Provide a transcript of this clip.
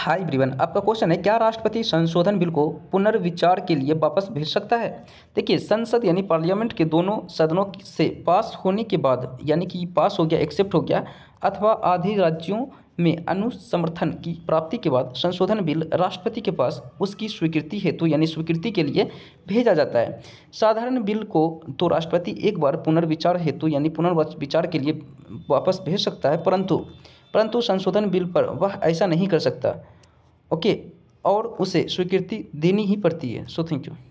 हाय ब्रिवन आपका क्वेश्चन है क्या राष्ट्रपति संशोधन बिल को पुनर्विचार के लिए वापस भेज सकता है देखिए संसद यानी पार्लियामेंट के दोनों सदनों से पास होने के बाद यानी कि पास हो गया एक्सेप्ट हो गया अथवा आधे राज्यों में अनुसमर्थन की प्राप्ति के बाद संशोधन बिल राष्ट्रपति के पास उसकी स्वीकृति हेतु यानी स्वीकृति के लिए भेजा जाता है साधारण बिल को तो राष्ट्रपति एक बार पुनर्विचार हेतु यानी पुनर्विचार के लिए वापस भेज सकता है परंतु परंतु संशोधन बिल पर वह ऐसा नहीं कर सकता ओके और उसे स्वीकृति देनी ही पड़ती है सो थैंक यू